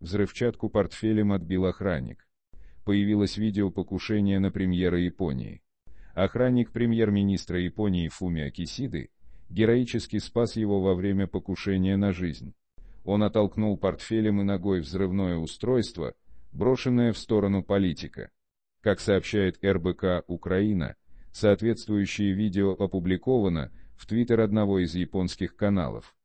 Взрывчатку портфелем отбил охранник. Появилось видео покушения на премьера Японии. Охранник премьер-министра Японии Фумио Кисиды героически спас его во время покушения на жизнь. Он оттолкнул портфелем и ногой взрывное устройство, брошенное в сторону политика. Как сообщает РБК «Украина», соответствующее видео опубликовано в твиттер одного из японских каналов.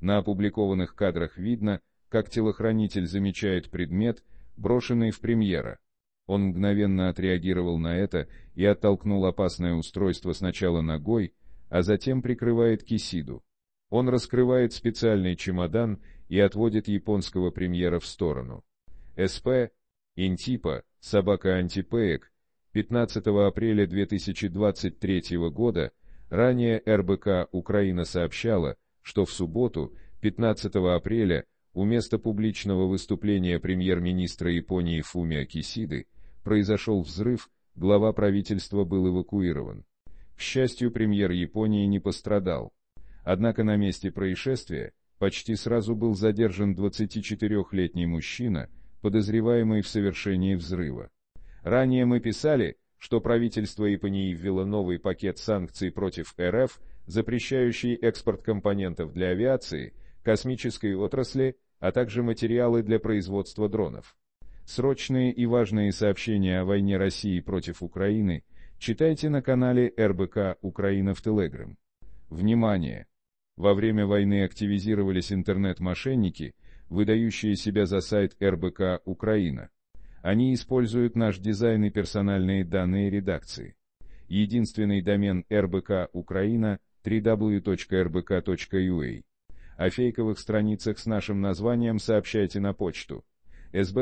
На опубликованных кадрах видно, как телохранитель замечает предмет, брошенный в премьера. Он мгновенно отреагировал на это и оттолкнул опасное устройство сначала ногой, а затем прикрывает кисиду. Он раскрывает специальный чемодан и отводит японского премьера в сторону. СП Интипа, собака Антипеек, 15 апреля 2023 года, ранее РБК Украина сообщала, что в субботу, 15 апреля, у места публичного выступления премьер-министра Японии Фумио Кисиды произошел взрыв, глава правительства был эвакуирован. К счастью, премьер Японии не пострадал. Однако на месте происшествия почти сразу был задержан 24-летний мужчина, подозреваемый в совершении взрыва. Ранее мы писали, что правительство Японии ввело новый пакет санкций против РФ, запрещающий экспорт компонентов для авиации, космической отрасли, а также материалы для производства дронов. Срочные и важные сообщения о войне России против Украины читайте на канале РБК «Украина в Телеграм». Внимание! Во время войны активизировались интернет-мошенники, выдающие себя за сайт РБК «Украина». Они используют наш дизайн и персональные данные редакции. Единственный домен РБК «Украина» www.rbk.ua о фейковых страницах с нашим названием сообщайте на почту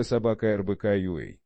собака sbsobaka.rbk.ua